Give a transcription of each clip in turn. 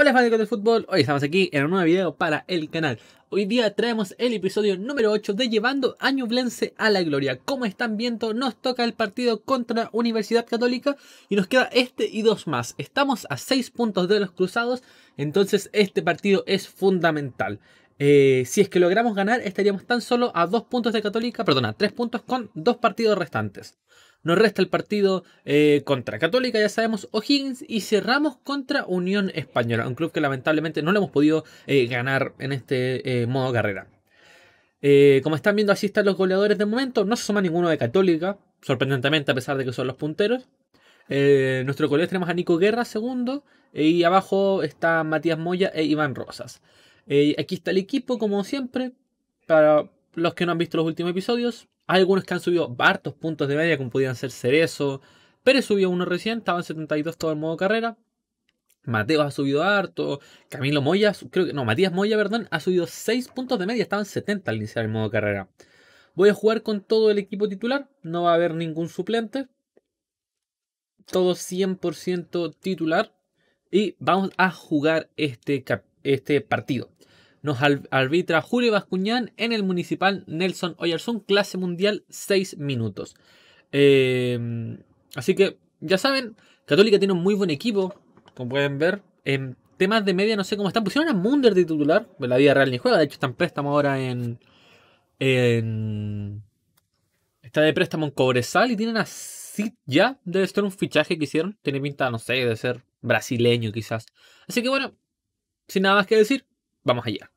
Hola fanáticos del fútbol, hoy estamos aquí en un nuevo video para el canal. Hoy día traemos el episodio número 8 de Llevando a Ñublense a la Gloria. Como están viendo, nos toca el partido contra Universidad Católica y nos queda este y dos más. Estamos a 6 puntos de los cruzados, entonces este partido es fundamental. Eh, si es que logramos ganar, estaríamos tan solo a dos puntos de Católica, Perdona, a 3 puntos con dos partidos restantes. Nos resta el partido eh, contra Católica, ya sabemos, O'Higgins, y cerramos contra Unión Española, un club que lamentablemente no lo hemos podido eh, ganar en este eh, modo carrera. como están viendo, así están los goleadores de momento. No se suma ninguno de Católica, sorprendentemente, a pesar de que son los punteros. nuestro goleador tenemos a Nico Guerra, segundo, y abajo está Matías Moya e Iván Rosas. aquí está el equipo, como siempre, para los que no han visto los últimos episodios, hay algunos que han subido hartos puntos de media, como podían ser Cerezo. Pérez subió uno recién, estaba en 72 todo el modo carrera. Mateo ha subido harto. Camilo Moya, creo que, no, Matías Moya, perdón, ha subido 6 puntos de media, estaba en 70 al iniciar el modo carrera. Voy a jugar con todo el equipo titular, no va a haber ningún suplente. Todo 100% titular. Y vamos a jugar este, este partido nos arbitra Julio Bascuñán en el Municipal Nelson Oyarzún, clase mundial 6 minutos. Em, así que, ya saben, Católica tiene un muy buen equipo, como pueden ver. En temas de media, no sé cómo están. Pusieron a Munder de titular, la vida real ni juega, de hecho está en préstamo ahora en... está de préstamo en Cobresal y tienen así ya, debe ser un fichaje que hicieron. Tiene pinta, no sé, de ser brasileño quizás. Así que bueno, sin nada más que decir, Vamos allá.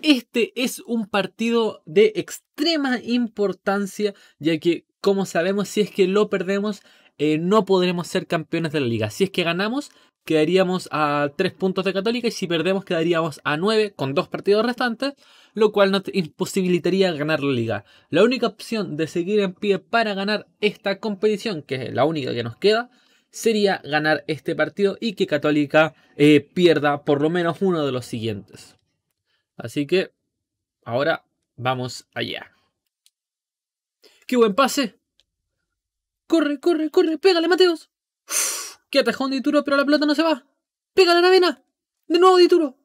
Este es un partido de extrema importancia, ya que, como sabemos, si es que lo perdemos, eh, no podremos ser campeones de la liga. Si es que ganamos, quedaríamos a 3 puntos de Católica y si perdemos, quedaríamos a 9 con 2 partidos restantes, lo cual nos imposibilitaría ganar la liga. La única opción de seguir en pie para ganar esta competición, que es la única que nos queda, sería ganar este partido y que Católica eh, pierda por lo menos uno de los siguientes. Así que ahora vamos allá. ¡Qué buen pase! ¡Corre, corre, corre! ¡Pégale, Mateos! ¡Qué atajón de Turo, pero la pelota no se va! ¡Pégale a la vena! ¡De nuevo Dituro!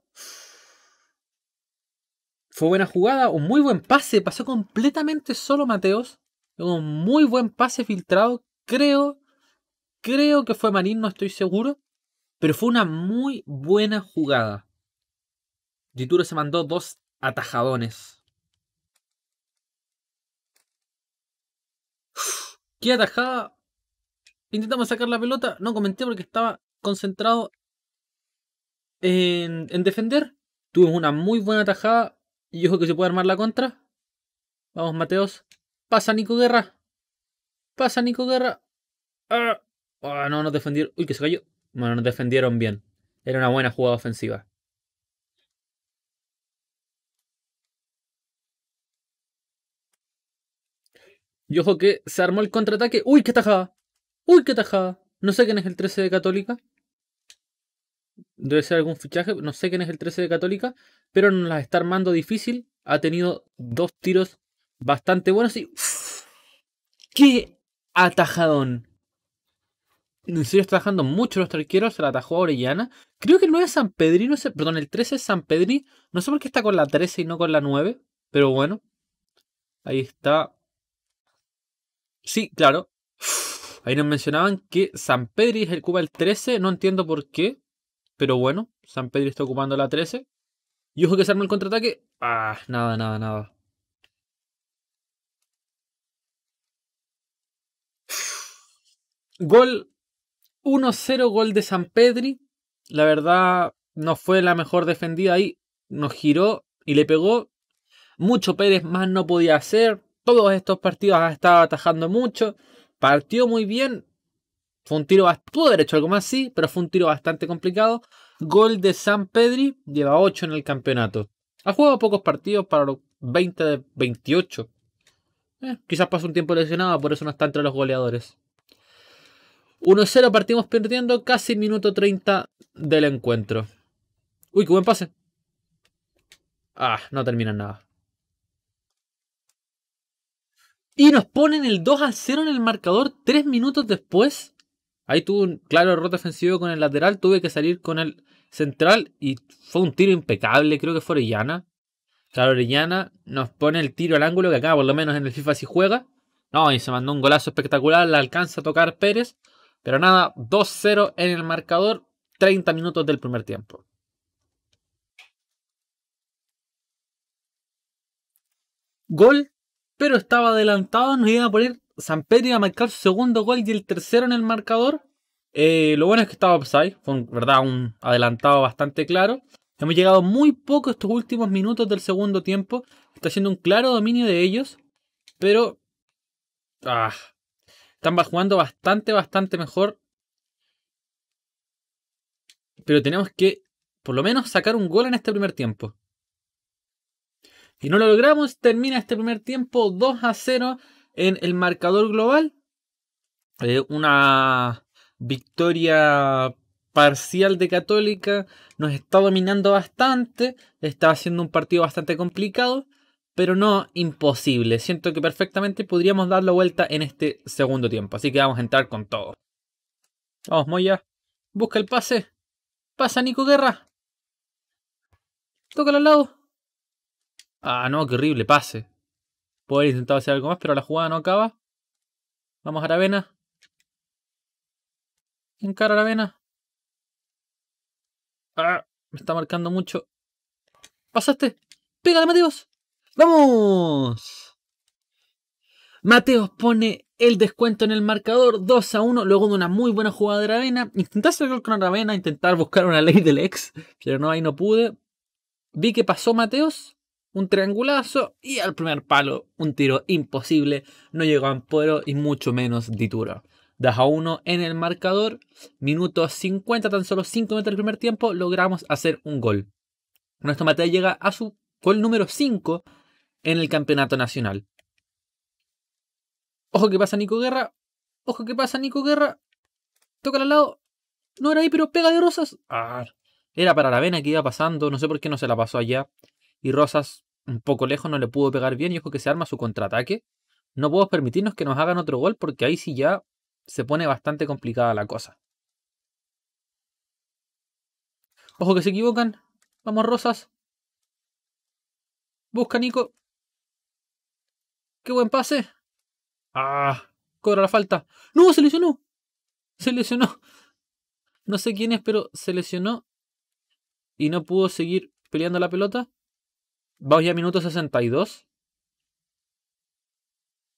Fue buena jugada, un muy buen pase. Pasó completamente solo Mateos. Un muy buen pase filtrado. Creo, creo que fue Marín, no estoy seguro. Pero fue una muy buena jugada. Dituro se mandó dos atajadones. ¡Qué atajada! Intentamos sacar la pelota. No comenté porque estaba concentrado en, defender. Tuve una muy buena atajada. Y ojo que se puede armar la contra. Vamos, Mateos. Pasa Nico Guerra. Pasa Nico Guerra. Ah, ah no nos defendieron. Uy, que se cayó. Bueno, nos defendieron bien. Era una buena jugada ofensiva. Y ojo que se armó el contraataque. ¡Uy, qué tajada! ¡Uy, qué tajada! No sé quién es el 13 de Católica. Debe ser algún fichaje. No sé quién es el 13 de Católica. Pero nos la está armando difícil. Ha tenido dos tiros bastante buenos y... ¡Qué atajadón! En serio está atajando mucho los arqueros. Se la atajó a Orellana. Creo que el 9 es San Pedri. perdón, el 13 es San Pedri. No sé por qué está con la 13 y no con la 9. Pero bueno. Ahí está Sí, claro. ahí nos mencionaban que San Pedri es el Cuba el 13, no entiendo por qué, pero bueno, San Pedri está ocupando la 13. Y ojo que se arma el contraataque. Ah, nada, nada, nada. Gol 1-0, gol de San Pedri. La verdad, no fue la mejor defendida ahí. Nos giró y le pegó. Mucho Pérez más no podía hacer todos estos partidos ha estado atajando mucho. Partió muy bien. Fue un tiro, pudo haber hecho algo más, así pero fue un tiro bastante complicado. Gol de San Pedri, lleva 8 en el campeonato. Ha jugado pocos partidos para los 20 de 28. Eh, quizás pasó un tiempo lesionado, por eso no está entre los goleadores. 1-0 partimos perdiendo casi minuto 30 del encuentro. Uy, qué buen pase. Ah, no termina nada. Y nos ponen el 2 a 0 en el marcador tres minutos después. Ahí tuvo un claro error defensivo con el lateral. Tuve que salir con el central y fue un tiro impecable. Creo que fue Orellana. Claro, Orellana nos pone el tiro al ángulo que acá, por lo menos en el FIFA, si juega. No, y se mandó un golazo espectacular. La alcanza a tocar Pérez. Pero nada, 2-0 en el marcador. 30 minutos del primer tiempo. Gol pero estaba adelantado, nos iba a poner San Pedro iba a marcar su segundo gol y el tercero en el marcador. Eh, lo bueno es que estaba upside, fue un, verdad un adelantado bastante claro. Hemos llegado muy poco estos últimos minutos del segundo tiempo. Está siendo un claro dominio de ellos, pero ah, están jugando bastante, bastante mejor. Pero tenemos que por lo menos sacar un gol en este primer tiempo. Y no lo logramos. Termina este primer tiempo 2 a 0 en el marcador global. Eh, una victoria parcial de Católica. Nos está dominando bastante. Está haciendo un partido bastante complicado. Pero no imposible. Siento que perfectamente podríamos dar la vuelta en este segundo tiempo. Así que vamos a entrar con todo. Vamos, Moya. Busca el pase. Pasa Nico Guerra. Toca al lado. Ah, no, qué horrible, pase. Puedo haber intentado hacer algo más, pero la jugada no acaba. Vamos a Aravena. Encara Aravena. Ah, me está marcando mucho. ¡Pasaste! ¡Pégale, Mateos! ¡Vamos! Mateos pone el descuento en el marcador 2 a 1, luego de una muy buena jugada de Aravena. Intenté hacer gol con Aravena, intentar buscar una ley del ex, pero no, ahí no pude. Vi que pasó Mateos, un triangulazo y al primer palo un tiro imposible, no llegó a y mucho menos Ditura Daja uno en el marcador, minuto 50, tan solo 5 metros del primer tiempo, logramos hacer un gol. Nuestro Mateo llega a su gol número 5 en el campeonato nacional. Ojo que pasa Nico Guerra, ojo que pasa Nico Guerra, toca al lado, no era ahí, pero pega de rosas. Ah, era para la vena que iba pasando, no sé por qué no se la pasó allá y Rosas un poco lejos no le pudo pegar bien y ojo que se arma su contraataque. No podemos permitirnos que nos hagan otro gol porque ahí sí ya se pone bastante complicada la cosa. Ojo que se equivocan. Vamos Rosas. Busca Nico. Qué buen pase. Ah, cobra la falta. No, se lesionó. Se lesionó. No sé quién es, pero se lesionó y no pudo seguir peleando la pelota. Vamos ya a minuto 62.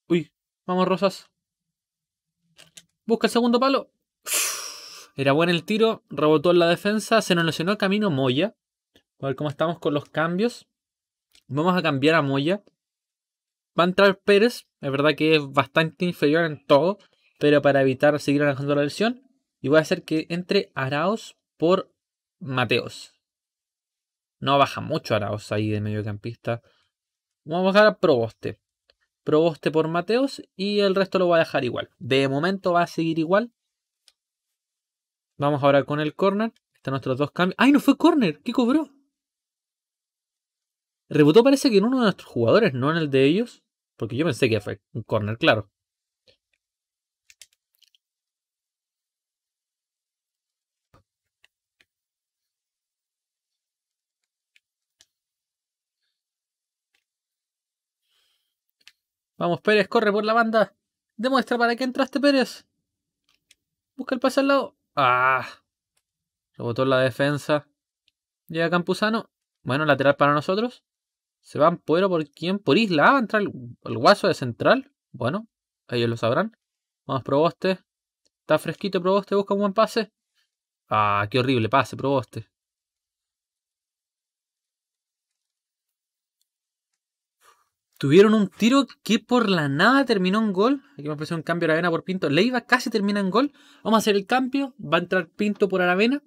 Uy, vamos Rosas. Busca el segundo palo. Era bueno el tiro, rebotó en la defensa, se nos lesionó Camino Moya. A ver cómo estamos con los cambios. Vamos a cambiar a Moya. Va a entrar Pérez, es verdad que es bastante inferior en todo, pero para evitar seguir alargando la lesión. Y voy a hacer que entre Araos por Mateos. No baja mucho Araos ahí de mediocampista. Vamos a bajar a Proboste. Proboste por Mateos y el resto lo voy a dejar igual. De momento va a seguir igual. Vamos ahora con el corner. Están nuestros dos cambios. ¡Ay, no fue corner! ¿Qué cobró? Rebutó parece que en uno de nuestros jugadores, no en el de ellos. Porque yo pensé que fue un corner, claro. Vamos, Pérez, corre por la banda. Demuestra para qué entraste, Pérez. Busca el pase al lado. ¡Ah! Rebotó la defensa. Llega Campuzano. Bueno, lateral para nosotros. Se van Puero por quién? Por Isla. Ah, va a entrar el, el, guaso de central. Bueno, ellos lo sabrán. Vamos, Proboste. Está fresquito Proboste, busca un buen pase. Ah, qué horrible pase, Proboste. Tuvieron un tiro que por la nada terminó en gol. Aquí me apareció un cambio de Aravena por Pinto. Leiva casi termina en gol. Vamos a hacer el cambio. Va a entrar Pinto por Aravena.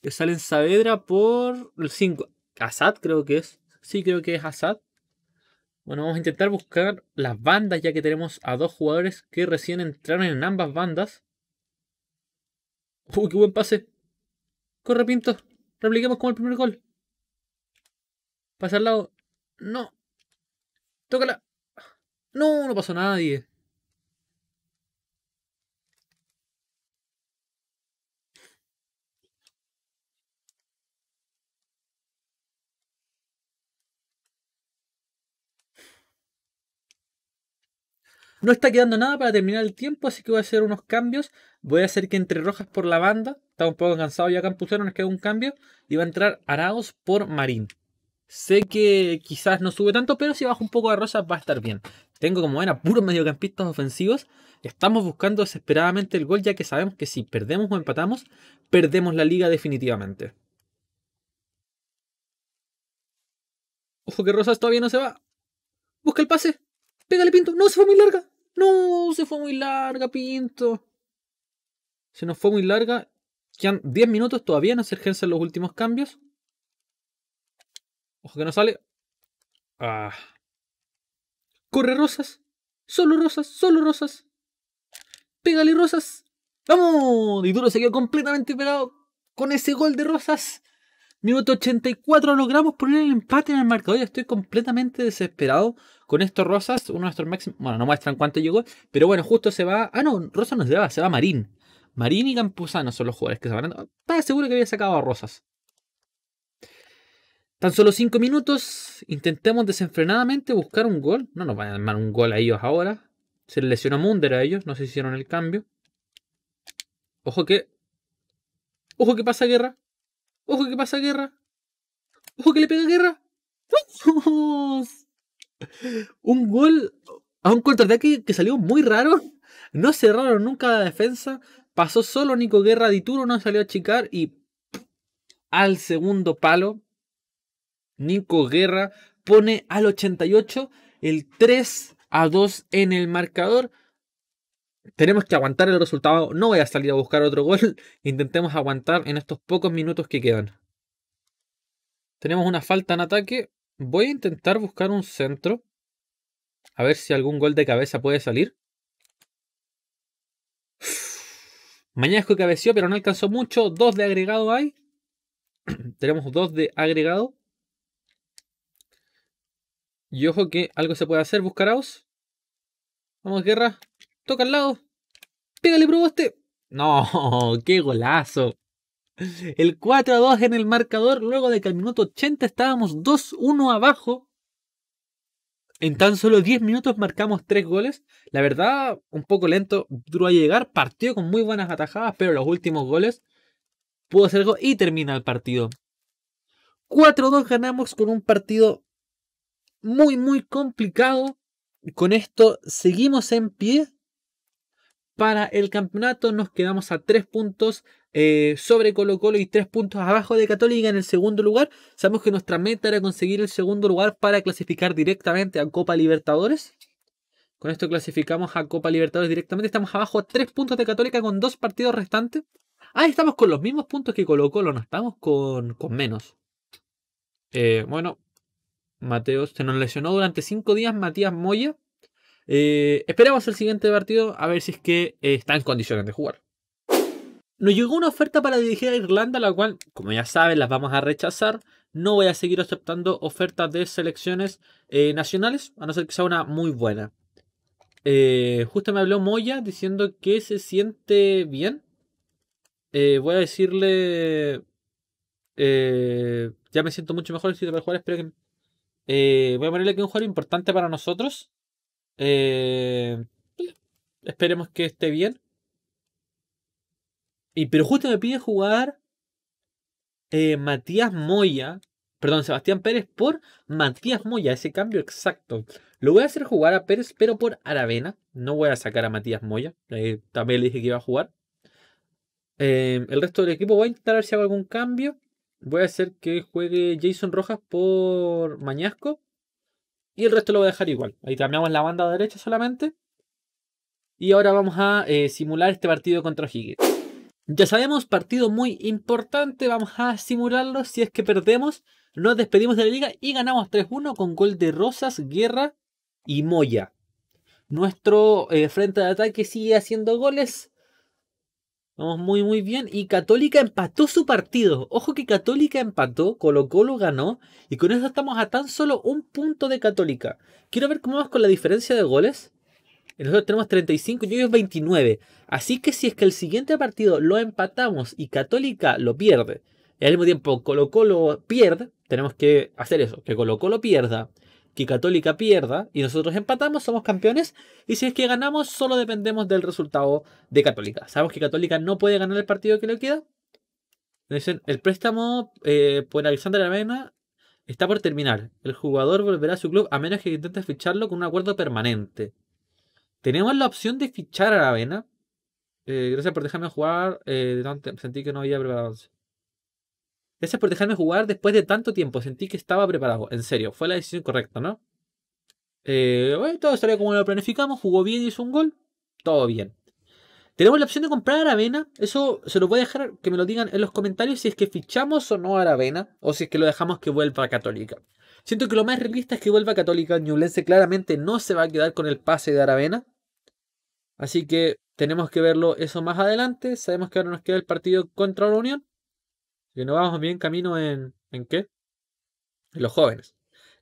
Que eh, salen Saavedra por el 5. Asad creo que es. Sí, creo que es Asad. Bueno, vamos a intentar buscar las bandas ya que tenemos a dos jugadores que recién entraron en ambas bandas. Uy, qué buen pase. Corre Pinto. Repliquemos con el primer gol. Pasa al lado. No, no, no pasó nadie. No está quedando nada para terminar el tiempo, así que voy a hacer unos cambios. Voy a hacer que entre Rojas por la banda. Está un poco cansado ya Campuzano, nos queda un cambio. Y va a entrar Araos por Marín. Sé que quizás no sube tanto, pero si baja un poco de rosas va a estar bien. Tengo como ven puros mediocampistas ofensivos. Estamos buscando desesperadamente el gol, ya que sabemos que si perdemos o empatamos, perdemos la liga definitivamente. Ojo que Rosas todavía no se va. Busca el pase. Pégale, Pinto. No, se fue muy larga. No, se fue muy larga, Pinto. Se nos fue muy larga. Quedan 10 minutos. Todavía no se ejercen los últimos cambios. Ojo que no sale. Ah. Corre rosas. Solo rosas, solo rosas. Pégale rosas. ¡Vamos! Y Duro se quedó completamente pegado con ese gol de rosas. Minuto 84, logramos poner el empate en el marcador. Ya estoy completamente desesperado con estos Rosas. Uno de nuestros Bueno, no muestran cuánto llegó. Pero bueno, justo se va. Ah, no, Rosas nos se se va Marín. Marín y Campuzano son los jugadores que se van. Estaba ah, seguro que había sacado a Rosas. Tan solo 5 minutos, intentemos desenfrenadamente buscar un gol. No nos van a dar un gol a ellos ahora. Se lesionó Munder a ellos, no se hicieron el cambio. Ojo que. Ojo que pasa guerra. Ojo que pasa guerra. Ojo que le pega guerra. Un gol a un contraataque que salió muy raro. No cerraron nunca la defensa. Pasó solo Nico Guerra, Dituro no salió a achicar y al segundo palo Nico Guerra pone al 88 el 3 a 2 en el marcador. Tenemos que aguantar el resultado. No voy a salir a buscar otro gol. Intentemos aguantar en estos pocos minutos que quedan. Tenemos una falta en ataque. Voy a intentar buscar un centro. A ver si algún gol de cabeza puede salir. Mañasco cabeció, pero no alcanzó mucho. Dos de agregado hay. Tenemos dos de agregado. Y ojo que algo se puede hacer, buscaraos. Vamos, guerra. Toca al lado. Pégale, probaste. No, qué golazo. El 4 a 2 en el marcador, luego de que al minuto 80 estábamos 2-1 abajo. En tan solo 10 minutos marcamos 3 goles. La verdad, un poco lento, Duró a llegar. Partió con muy buenas atajadas, pero los últimos goles pudo hacer algo y termina el partido. 4-2 ganamos con un partido muy, muy complicado. Con esto seguimos en pie. Para el campeonato nos quedamos a tres puntos eh, sobre Colo Colo y tres puntos abajo de Católica en el segundo lugar. Sabemos que nuestra meta era conseguir el segundo lugar para clasificar directamente a Copa Libertadores. Con esto clasificamos a Copa Libertadores directamente. Estamos abajo a 3 puntos de Católica con dos partidos restantes. Ah, estamos con los mismos puntos que Colo Colo, no estamos con, menos. Eh, bueno, Mateos. Se nos lesionó durante cinco días Matías Moya. Eh, esperemos esperamos el siguiente partido a ver si es que eh, está en condiciones de jugar. Nos llegó una oferta para dirigir a Irlanda, la cual, como ya saben, las vamos a rechazar. No voy a seguir aceptando ofertas de selecciones eh, nacionales, a no ser que sea una muy buena. justo me habló Moya diciendo que se siente bien. voy a decirle... ya me siento mucho mejor, si te para jugar, espero que eh, voy a ponerle que un juego importante para nosotros. Eh, esperemos que esté bien. Y, pero justo me pide jugar eh, Matías Moya. Perdón, Sebastián Pérez por Matías Moya. Ese cambio exacto. Lo voy a hacer jugar a Pérez, pero por Aravena. No voy a sacar a Matías Moya. también le dije que iba a jugar. el resto del equipo voy a intentar ver si hago algún cambio voy a hacer que juegue Jason Rojas por Mañasco. Y el resto lo voy a dejar igual. Ahí cambiamos la banda derecha solamente. Y ahora vamos a eh, simular este partido contra Higgins. Ya sabemos, partido muy importante. Vamos a simularlo. Si es que perdemos, nos despedimos de la liga y ganamos 3-1 con gol de Rosas, Guerra y Moya. Nuestro eh, frente de ataque sigue haciendo goles. Vamos muy, muy bien. Y Católica empató su partido. Ojo que Católica empató, Colo Colo ganó. Y con eso estamos a tan solo un punto de Católica. Quiero ver cómo vamos con la diferencia de goles. Nosotros tenemos 35 y ellos 29. Así que si es que el siguiente partido lo empatamos y Católica lo pierde, y al mismo tiempo Colo Colo pierde, tenemos que hacer eso, que Colo Colo pierda que Católica pierda y nosotros empatamos, somos campeones. Y si es que ganamos, solo dependemos del resultado de Católica. Sabemos que Católica no puede ganar el partido que le queda. Dicen, el préstamo eh, por Alexander Avena está por terminar. El jugador volverá a su club a menos que intente ficharlo con un acuerdo permanente. Tenemos la opción de fichar a Avena eh, gracias por dejarme jugar. Eh, sentí que no había preparado es por dejarme jugar después de tanto tiempo. Sentí que estaba preparado. En serio, fue la decisión correcta, ¿no? Eh, todo salió como lo planificamos. Jugó bien, y hizo un gol. Todo bien. Tenemos la opción de comprar a Aravena. Eso se lo puede a dejar que me lo digan en los comentarios si es que fichamos o no a Aravena. O si es que lo dejamos que vuelva a Católica. Siento que lo más realista es que vuelva a Católica. Ñublense claramente no se va a quedar con el pase de Aravena. Así que tenemos que verlo eso más adelante. Sabemos que ahora nos queda el partido contra la Unión que no vamos bien camino en, en qué? En los jóvenes.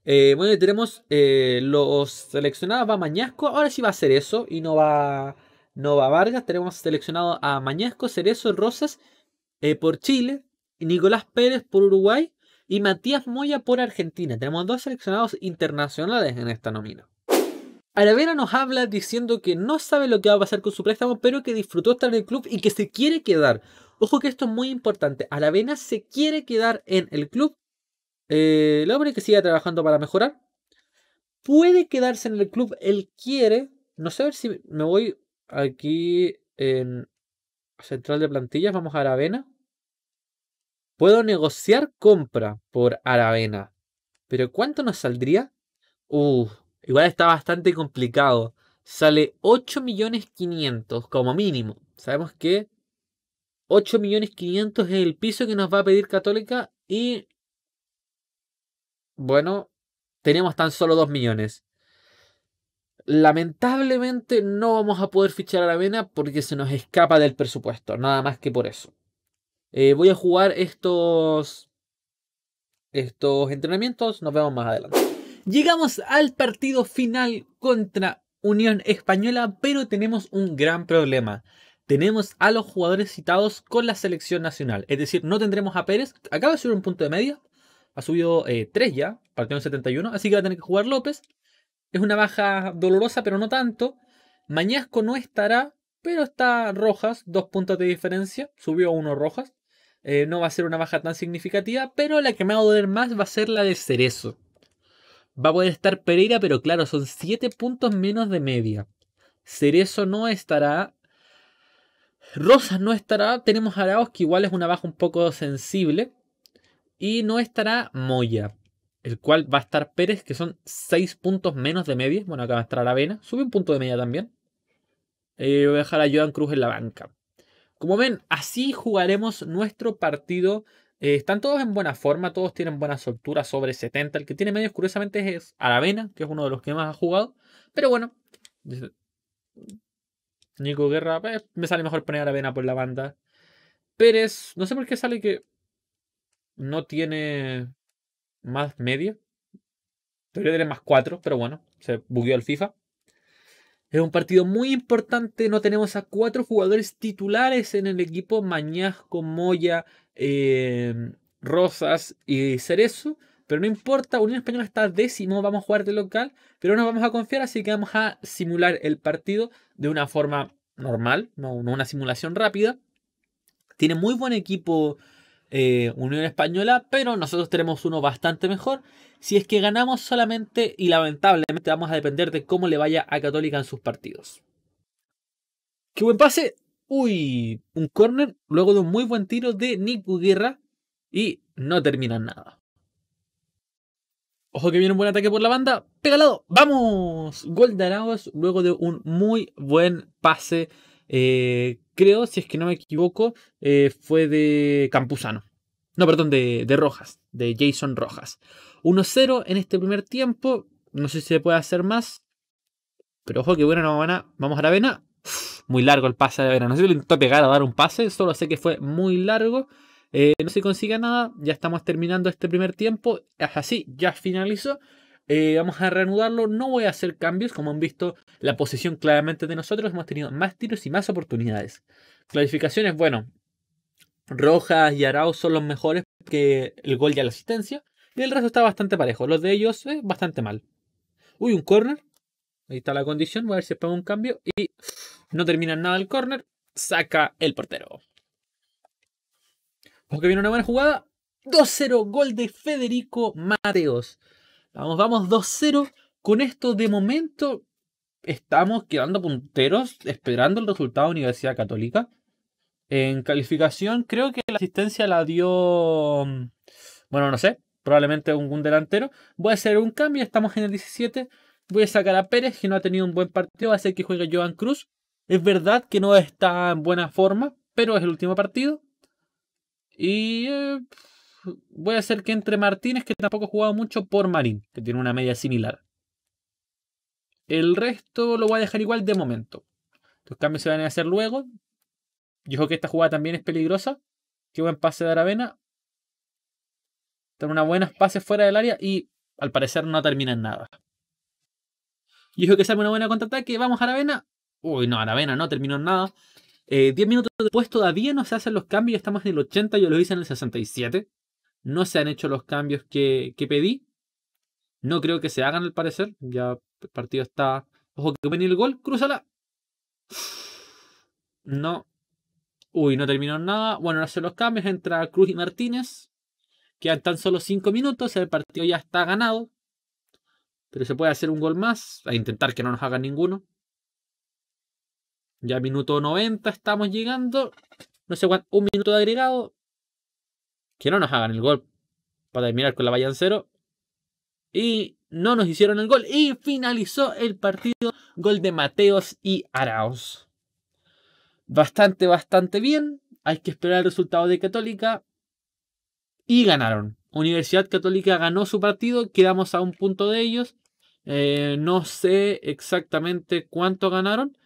Eh, bueno, tenemos eh, los seleccionados. Va Mañasco. Ahora sí va a ser eso. Y no va, no va Vargas. Tenemos seleccionado a Mañasco, Cerezo, Rosas eh, por Chile. Nicolás Pérez por Uruguay. Y Matías Moya por Argentina. Tenemos dos seleccionados internacionales en esta nómina. Aravena nos habla diciendo que no sabe lo que va a pasar con su préstamo, pero que disfrutó estar en el club y que se quiere quedar. Ojo que esto es muy importante. Aravena se quiere quedar en el club. Eh, el hombre que siga trabajando para mejorar. Puede quedarse en el club. Él quiere. No sé a ver si me voy aquí en central de plantillas. Vamos a Aravena. Puedo negociar compra por Aravena. Pero ¿cuánto nos saldría? Uh, igual está bastante complicado. Sale 8.500.000 como mínimo. Sabemos que 8.500.000 es el piso que nos va a pedir Católica y bueno, tenemos tan solo 2 millones. Lamentablemente no vamos a poder fichar a la vena porque se nos escapa del presupuesto, nada más que por eso. Eh, voy a jugar estos, estos entrenamientos, nos vemos más adelante. Llegamos al partido final contra Unión Española, pero tenemos un gran problema tenemos a los jugadores citados con la selección nacional. Es decir, no tendremos a Pérez. Acaba de subir un punto de media. Ha subido 3 eh, ya, partido en 71. Así que va a tener que jugar López. Es una baja dolorosa, pero no tanto. Mañasco no estará, pero está Rojas, dos puntos de diferencia. Subió a uno Rojas. Eh, no va a ser una baja tan significativa, pero la que me va a doler más va a ser la de Cerezo. Va a poder estar Pereira, pero claro, son 7 puntos menos de media. Cerezo no estará Rosas no estará, tenemos a Araos que igual es una baja un poco sensible. Y no estará Moya, el cual va a estar Pérez, que son 6 puntos menos de media. Bueno, acá va a estar Aravena, sube un punto de media también. Eh, voy a dejar a Joan Cruz en la banca. Como ven, así jugaremos nuestro partido. Eh, están todos en buena forma, todos tienen buena soltura sobre 70. El que tiene medios, curiosamente, es Aravena, que es uno de los que más ha jugado. Pero bueno, Nico Guerra, pues, me sale mejor poner a vena por la banda. Pérez, no sé por qué sale que no tiene más medio, Debería tener más cuatro, pero bueno, se bugueó el FIFA. Es un partido muy importante. No tenemos a cuatro jugadores titulares en el equipo: Mañasco, Moya, eh, Rosas y Cerezo. Pero no importa, Unión Española está décimo, vamos a jugar de local, pero nos vamos a confiar, así que vamos a simular el partido de una forma normal, no, una simulación rápida. Tiene muy buen equipo eh, Unión Española, pero nosotros tenemos uno bastante mejor. Si es que ganamos solamente y lamentablemente vamos a depender de cómo le vaya a Católica en sus partidos. ¡Qué buen pase! Uy, un corner luego de un muy buen tiro de Nico Guerra y no termina nada. Ojo que viene un buen ataque por la banda. lado, ¡Vamos! Gol de luego de un muy buen pase. Eh, creo, si es que no me equivoco, eh, fue de Campuzano. No, perdón, de, Rojas, de Jason Rojas. 1-0 en este primer tiempo. No sé si se puede hacer más. Pero ojo que bueno, no, a, vamos a la vena. Muy largo el pase de vena, No sé si lo intentó pegar a dar un pase. Solo sé que fue muy largo. Eh, no se consiga nada, ya estamos terminando este primer tiempo, es así, ya finalizó. Eh, vamos a reanudarlo, no voy a hacer cambios, como han visto, la posición claramente de nosotros, hemos tenido más tiros y más oportunidades. Clasificaciones, bueno, Rojas y Arau son los mejores que el gol y la asistencia, y el resto está bastante parejo, los de ellos es eh, bastante mal. Uy, un corner, ahí está la condición, voy a ver si pongo un cambio, y no termina nada el corner, saca el portero. Porque viene una buena jugada. 2-0, gol de Federico Mateos. Vamos, vamos, 2-0. Con esto, de momento, estamos quedando punteros, esperando el resultado de Universidad Católica. En calificación, creo que la asistencia la dio. Bueno, no sé, probablemente un, delantero. Voy a hacer un cambio, estamos en el 17. Voy a sacar a Pérez, que no ha tenido un buen partido, va a ser que juegue Joan Cruz. Es verdad que no está en buena forma, pero es el último partido. Y eh, voy a hacer que entre Martínez, que tampoco ha jugado mucho, por Marín, que tiene una media similar. El resto lo voy a dejar igual de momento. Los cambios se van a hacer luego. Yo creo que esta jugada también es peligrosa. Qué buen pase de Aravena. Tiene unas buenas pases fuera del área y al parecer no termina en nada. Yo creo que sale una buena contraataque. Vamos, a Aravena. Uy, no, Aravena no terminó en nada. 10 eh, diez minutos después todavía no se hacen los cambios, estamos en el 80, yo lo hice en el 67. No se han hecho los cambios que, pedí. No creo que se hagan al parecer. Ya el partido está. Ojo que viene el gol, cruzala, No. Uy, no terminó nada. Bueno, hacen los cambios. Entra Cruz y Martínez. Quedan tan solo 5 minutos. El partido ya está ganado. Pero se puede hacer un gol más. A intentar que no nos hagan ninguno. Ya minuto 90 estamos llegando. No sé cuánto, un minuto de agregado. Que no nos hagan el gol para terminar con la valla cero. Y no nos hicieron el gol. Y finalizó el partido. Gol de Mateos y Araos. Bastante, bastante bien. Hay que esperar el resultado de Católica. Y ganaron. Universidad Católica ganó su partido. Quedamos a un punto de ellos. Eh, no sé exactamente cuánto ganaron.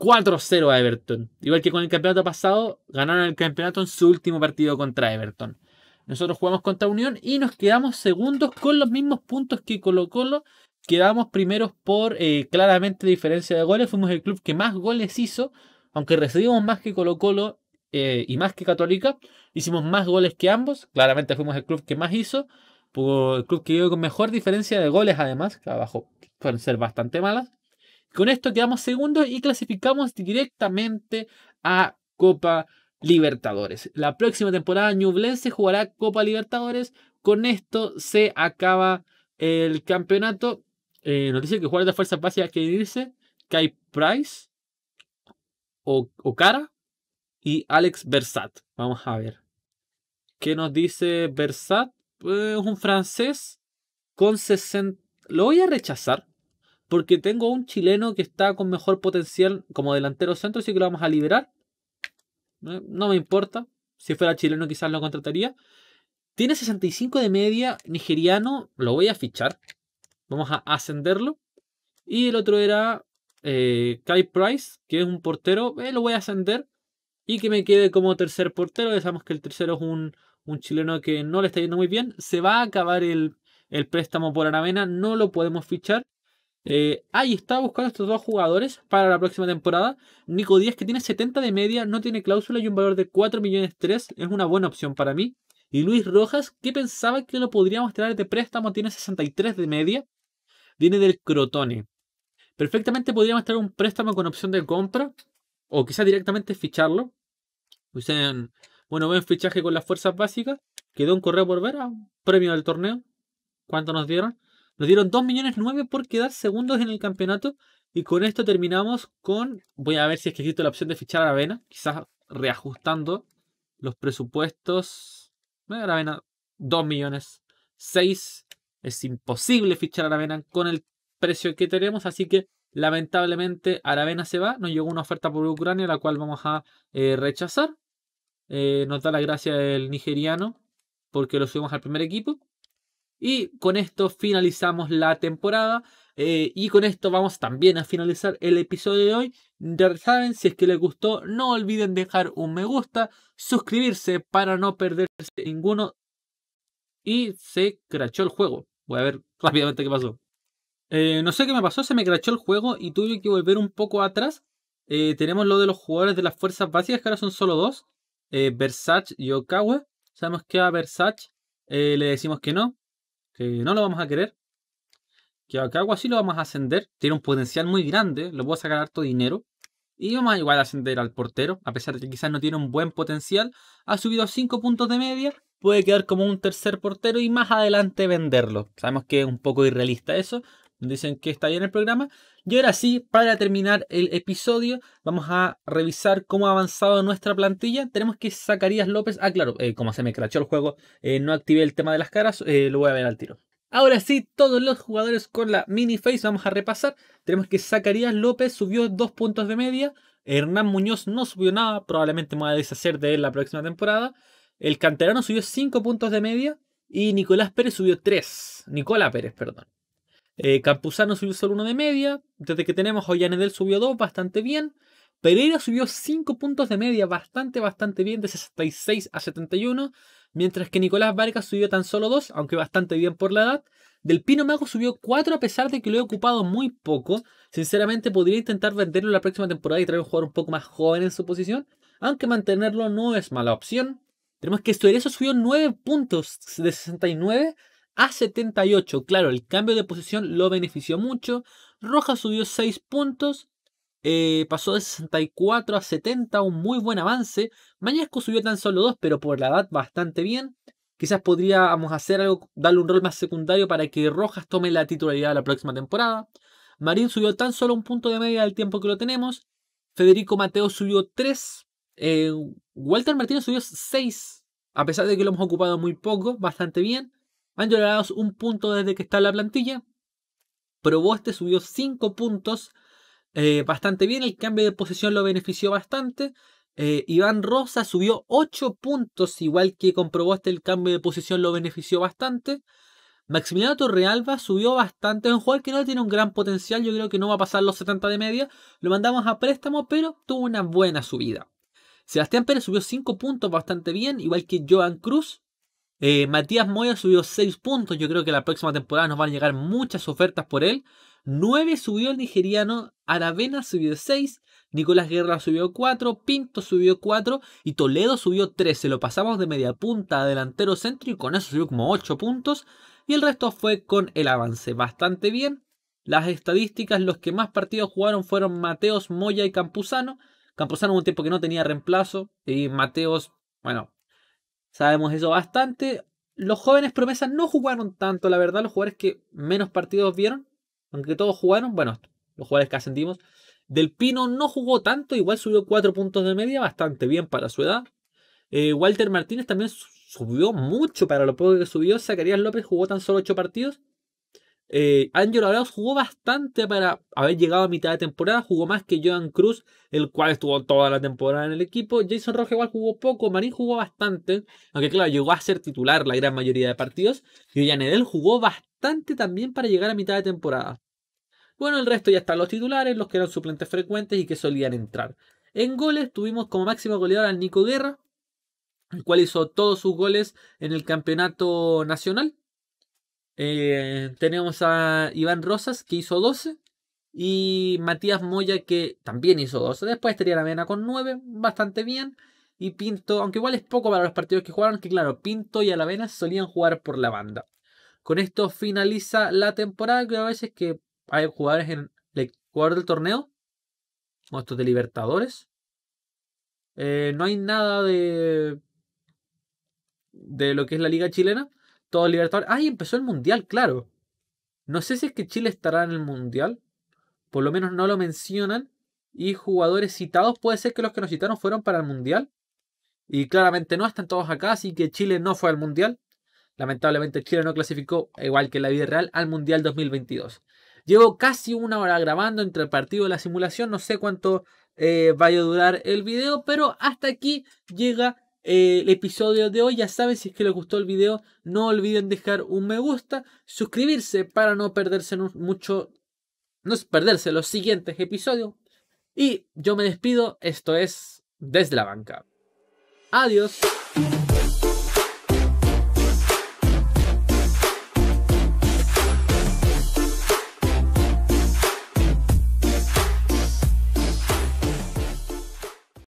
4-0 a Everton. Igual que con el campeonato pasado, ganaron el campeonato en su último partido contra Everton. Nosotros jugamos contra Unión y nos quedamos segundos con los mismos puntos que Colo Colo. Quedamos primeros por eh, claramente diferencia de goles. Fuimos el club que más goles hizo, aunque recibimos más que Colo Colo eh, y más que Católica. Hicimos más goles que ambos. Claramente fuimos el club que más hizo. el club que llegó con mejor diferencia de goles, además, que abajo pueden ser bastante malas. Con esto quedamos segundos y clasificamos directamente a Copa Libertadores. La próxima temporada Ñublense jugará Copa Libertadores. Con esto se acaba el campeonato. Eh, nos dice que jugar de fuerza básicas que dice Kai Price, o Cara y Alex Versat. Vamos a ver. ¿Qué nos dice Versat? Es pues, un francés con 60. Lo voy a rechazar porque tengo un chileno que está con mejor potencial como delantero centro, así que lo vamos a liberar. No, me importa. Si fuera chileno quizás lo contrataría. Tiene 65 de media, nigeriano, lo voy a fichar. Vamos a ascenderlo. Y el otro era eh, Kai Price, que es un portero, eh, lo voy a ascender. Y que me quede como tercer portero. Ya sabemos que el tercero es un, chileno que no le está yendo muy bien. Se va a acabar el, el préstamo por Aravena, no lo podemos fichar. Eh, ahí está buscando estos dos jugadores para la próxima temporada. Nico Díaz, que tiene 70 de media, no tiene cláusula y un valor de 4 millones 3, es una buena opción para mí. Y Luis Rojas, que pensaba que lo podríamos traer de préstamo, tiene 63 de media, viene del Crotone. Perfectamente podríamos tener un préstamo con opción de compra, o quizás directamente ficharlo. Dicen, bueno, buen fichaje con las fuerzas básicas. Quedó un correo por ver, a ah, un premio del torneo. ¿Cuánto nos dieron? Nos dieron 2 millones 9 por quedar segundos en el campeonato. Y con esto terminamos con. Voy a ver si es que existe la opción de fichar a Avena. Quizás reajustando los presupuestos. Eh, Aravena, 2 millones 6. Es imposible fichar a Aravena con el precio que tenemos. Así que lamentablemente Aravena se va. Nos llegó una oferta por Ucrania, la cual vamos a eh, rechazar. Eh, nos da la gracia el nigeriano porque lo subimos al primer equipo. Y con esto finalizamos la temporada. Eh, y con esto vamos también a finalizar el episodio de hoy. Ya saben, si es que les gustó, no olviden dejar un me gusta, suscribirse para no perderse ninguno. Y se crachó el juego. Voy a ver rápidamente qué pasó. Eh, no sé qué me pasó, se me crachó el juego y tuve que volver un poco atrás. Eh, tenemos lo de los jugadores de las fuerzas básicas, que ahora son solo dos. Versace y Okawe. Sabemos que a Versace le decimos que no que no lo vamos a querer, que que algo así lo vamos a ascender, tiene un potencial muy grande, lo puedo sacar harto dinero, y vamos a igual a ascender al portero, a pesar de que quizás no tiene un buen potencial, ha subido a 5 puntos de media, puede quedar como un tercer portero y más adelante venderlo. Sabemos que es un poco irrealista eso, dicen que está ahí en el programa. Y ahora sí, para terminar el episodio, vamos a revisar cómo ha avanzado nuestra plantilla. Tenemos que Zacarías López. Ah, claro, eh, como se me crachó el juego, eh, no activé el tema de las caras, eh, lo voy a ver al tiro. Ahora sí, todos los jugadores con la mini face, vamos a repasar. Tenemos que Zacarías López subió dos puntos de media. Hernán Muñoz no subió nada, probablemente me va a deshacer de él la próxima temporada. El canterano subió 5 puntos de media y Nicolás Pérez subió 3. Nicolás Pérez, perdón. Eh, Campuzano subió solo uno de media. Desde que tenemos a Ollanedel subió dos, bastante bien. Pereira subió 5 puntos de media, bastante, bastante bien, de 66 a 71. Mientras que Nicolás Vargas subió tan solo 2, aunque bastante bien por la edad. Del Pino Mago subió 4 a pesar de que lo he ocupado muy poco. Sinceramente podría intentar venderlo la próxima temporada y traer un jugador un poco más joven en su posición. Aunque mantenerlo no es mala opción. Tenemos que eso subió 9 puntos de 69 a 78. Claro, el cambio de posición lo benefició mucho. Rojas subió 6 puntos. Eh, pasó de 64 a 70, un muy buen avance. Mañesco subió tan solo 2, pero por la edad bastante bien. Quizás podríamos hacer algo, darle un rol más secundario para que Rojas tome la titularidad la próxima temporada. Marín subió tan solo un punto de media del tiempo que lo tenemos. Federico Mateo subió 3. Eh, Walter Martínez subió 6. A pesar de que lo hemos ocupado muy poco, bastante bien. Angelo Arauz un punto desde que está en la plantilla. Proboste subió 5 puntos eh, bastante bien. El cambio de posición lo benefició bastante. Eh, Iván Rosa subió 8 puntos, igual que comprobó este el cambio de posición lo benefició bastante. Maximiliano Torrealba subió bastante, es un jugador que no tiene un gran potencial, yo creo que no va a pasar los 70 de media, lo mandamos a préstamo, pero tuvo una buena subida. Sebastián Pérez subió 5 puntos bastante bien, igual que Joan Cruz. Eh, Matías Moya subió 6 puntos. Yo creo que la próxima temporada nos van a llegar muchas ofertas por él. 9 subió el nigeriano. Aravena subió 6. Nicolás Guerra subió 4. Pinto subió 4. Y Toledo subió 13 Se lo pasamos de media punta a delantero centro. Y con eso subió como 8 puntos. Y el resto fue con el avance. Bastante bien. Las estadísticas, los que más partidos jugaron fueron Mateos, Moya y Campuzano. Campuzano un tiempo que no tenía reemplazo. Y Mateos, bueno, Sabemos eso bastante. Los jóvenes promesas no jugaron tanto, la verdad. Los jugadores que menos partidos vieron, aunque todos jugaron, bueno, los jugadores que ascendimos. Del Pino no jugó tanto, igual subió 4 puntos de media, bastante bien para su edad. Eh, Walter Martínez también subió mucho para lo poco que subió. Zacarías López jugó tan solo 8 partidos. Eh, Angelo jugó bastante para haber llegado a mitad de temporada, jugó más que Joan Cruz, el cual estuvo toda la temporada en el equipo. Jason Rojas igual jugó poco, Marín jugó bastante, aunque claro, llegó a ser titular la gran mayoría de partidos. Y Edel jugó bastante también para llegar a mitad de temporada. Bueno, el resto ya están los titulares, los que eran suplentes frecuentes y que solían entrar. En goles tuvimos como máximo goleador al Nico Guerra, el cual hizo todos sus goles en el campeonato nacional. Eh, tenemos a Iván Rosas que hizo 12 y Matías Moya que también hizo 12. Después estaría la vena con 9, bastante bien. Y Pinto, aunque igual es poco para los partidos que jugaron, que claro, Pinto y Alavena solían jugar por la banda. Con esto finaliza la temporada, que a veces que hay jugadores en el jugador del torneo, estos de Libertadores. Eh, no hay nada de, de lo que es la liga chilena todo Libertadores. Ah, empezó el Mundial, claro. No sé si es que Chile estará en el Mundial. Por lo menos no lo mencionan. Y jugadores citados, puede ser que los que nos citaron fueron para el Mundial. Y claramente no, están todos acá, así que Chile no fue al Mundial. Lamentablemente Chile no clasificó, igual que la vida real, al Mundial 2022. Llevo casi una hora grabando entre el partido y la simulación. No sé cuánto eh, vaya a durar el video, pero hasta aquí llega eh, el episodio de hoy. Ya saben, si es que les gustó el video, no olviden dejar un me gusta, suscribirse para no perderse mucho, no perderse los siguientes episodios. Y yo me despido, esto es Desde la Banca. Adiós.